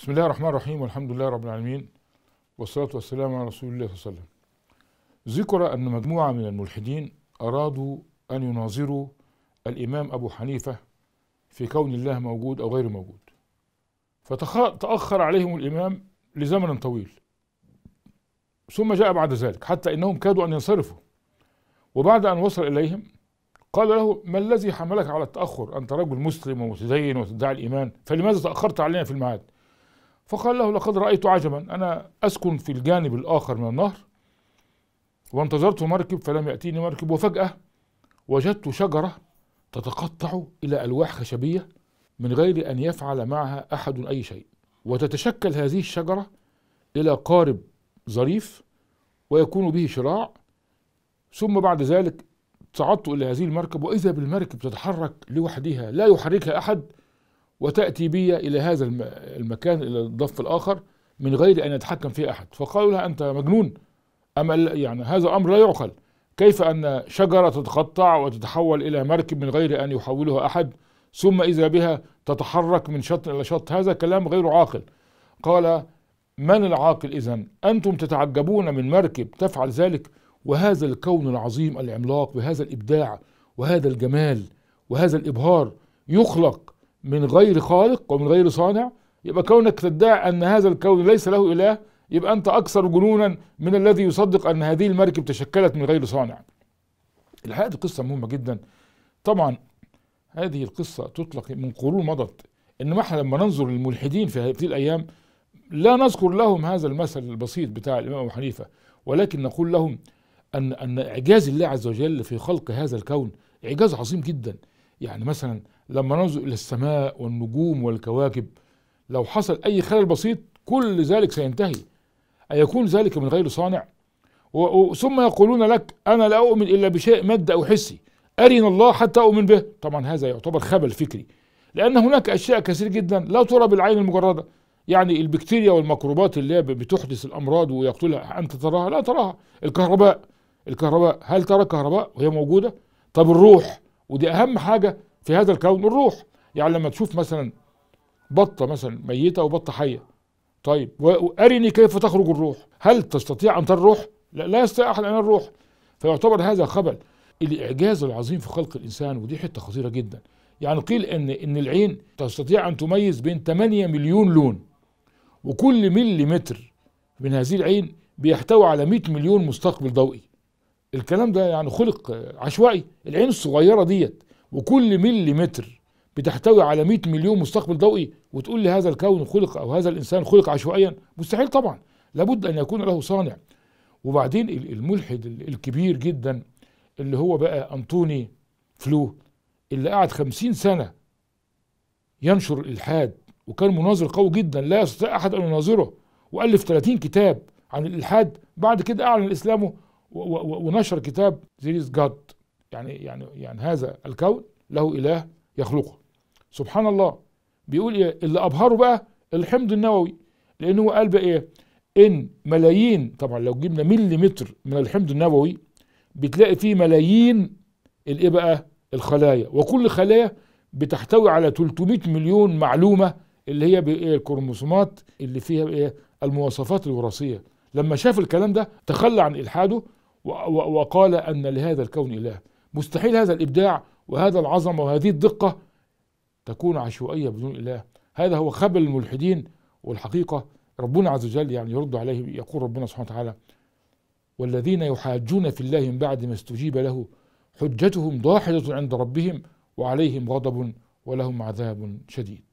بسم الله الرحمن الرحيم والحمد لله رب العالمين والصلاة والسلام على رسول الله صلى الله عليه وسلم ذكر أن مجموعة من الملحدين أرادوا أن يناظروا الإمام أبو حنيفة في كون الله موجود أو غير موجود فتأخر عليهم الإمام لزمن طويل ثم جاء بعد ذلك حتى إنهم كادوا أن ينصرفوا وبعد أن وصل إليهم قال له ما الذي حملك على التأخر أنت رجل مسلم ومتدين وتدعي الإيمان فلماذا تأخرت علينا في الميعاد فقال له لقد رأيت عجبا أنا أسكن في الجانب الآخر من النهر وانتظرت مركب فلم يأتيني مركب وفجأة وجدت شجرة تتقطع إلى ألواح خشبية من غير أن يفعل معها أحد أي شيء وتتشكل هذه الشجرة إلى قارب ظريف ويكون به شراع ثم بعد ذلك صعدت إلى هذه المركب وإذا بالمركب تتحرك لوحدها لا يحركها أحد وتأتي بي إلى هذا المكان إلى الضف الآخر من غير أن يتحكم فيه أحد فقالوا لها أنت مجنون أما يعني هذا أمر لا يعقل كيف أن شجرة تتقطع وتتحول إلى مركب من غير أن يحولها أحد ثم إذا بها تتحرك من شط إلى شط هذا كلام غير عاقل قال من العاقل إذا أنتم تتعجبون من مركب تفعل ذلك وهذا الكون العظيم العملاق بهذا الإبداع وهذا الجمال وهذا الإبهار يخلق من غير خالق ومن غير صانع يبقى كونك تدعي أن هذا الكون ليس له إله يبقى أنت أكثر جنونا من الذي يصدق أن هذه المركب تشكلت من غير صانع الحقيقة قصة مهمة جدا طبعا هذه القصة تطلق من قرون مضت إنما احنا لما ننظر للملحدين في هذه الأيام لا نذكر لهم هذا المثل البسيط بتاع الإمام أبو حنيفة ولكن نقول لهم أن أن إعجاز الله عز وجل في خلق هذا الكون إعجاز عظيم جدا يعني مثلا لما ننظر إلى السماء والنجوم والكواكب لو حصل أي خلل بسيط كل ذلك سينتهي أيكون ذلك من غير صانع ثم يقولون لك أنا لا أؤمن إلا بشيء مادي أو حسي أرنا الله حتى أؤمن به طبعا هذا يعتبر خبل فكري لأن هناك أشياء كثير جدا لا ترى بالعين المجردة يعني البكتيريا والميكروبات اللي هي بتحدث الأمراض ويقتلها أنت تراها لا تراها الكهرباء الكهرباء هل ترى كهرباء وهي موجودة طب الروح ودي اهم حاجه في هذا الكون الروح يعني لما تشوف مثلا بطه مثلا ميته وبطه حيه طيب وارني كيف تخرج الروح هل تستطيع ان ترى الروح لا, لا يستطيع احد ان الروح فيعتبر هذا خبل الاعجاز العظيم في خلق الانسان ودي حته خطيره جدا يعني قيل ان ان العين تستطيع ان تميز بين 8 مليون لون وكل مليمتر من هذه العين بيحتوي على 100 مليون مستقبل ضوئي الكلام ده يعني خلق عشوائي العين الصغيره ديت وكل مليمتر بتحتوي على 100 مليون مستقبل ضوئي وتقول لي هذا الكون خلق او هذا الانسان خلق عشوائيا مستحيل طبعا لابد ان يكون له صانع وبعدين الملحد الكبير جدا اللي هو بقى انطوني فلو اللي قعد خمسين سنه ينشر الالحاد وكان مناظر قوي جدا لا يستطيع احد ان يناظره والف 30 كتاب عن الالحاد بعد كده اعلن اسلامه ونشر كتاب زيريز جاد يعني يعني يعني هذا الكون له اله يخلقه سبحان الله بيقول ايه اللي ابهره بقى الحمض النووي لان هو قال بقى ايه ان ملايين طبعا لو جبنا مليمتر من الحمض النووي بتلاقي فيه ملايين الايه بقى الخلايا وكل خلايا بتحتوي على 300 مليون معلومه اللي هي بايه الكروموسومات اللي فيها ايه المواصفات الوراثيه لما شاف الكلام ده تخلى عن الحاده وقال أن لهذا الكون إله مستحيل هذا الإبداع وهذا العظمة وهذه الدقة تكون عشوائية بدون إله هذا هو خبل الملحدين والحقيقة ربنا عز وجل يعني يرد عليه يقول ربنا سبحانه وتعالى والذين يحاجون في الله من بعد ما استجيب له حجتهم ضاحكة عند ربهم وعليهم غضب ولهم عذاب شديد